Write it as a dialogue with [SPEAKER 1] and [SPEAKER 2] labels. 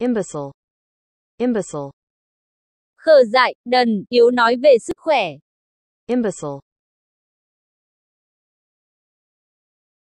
[SPEAKER 1] Imbecile. Imbecile. Khờ dại, đần, yếu nói về sức khỏe. Imbecile.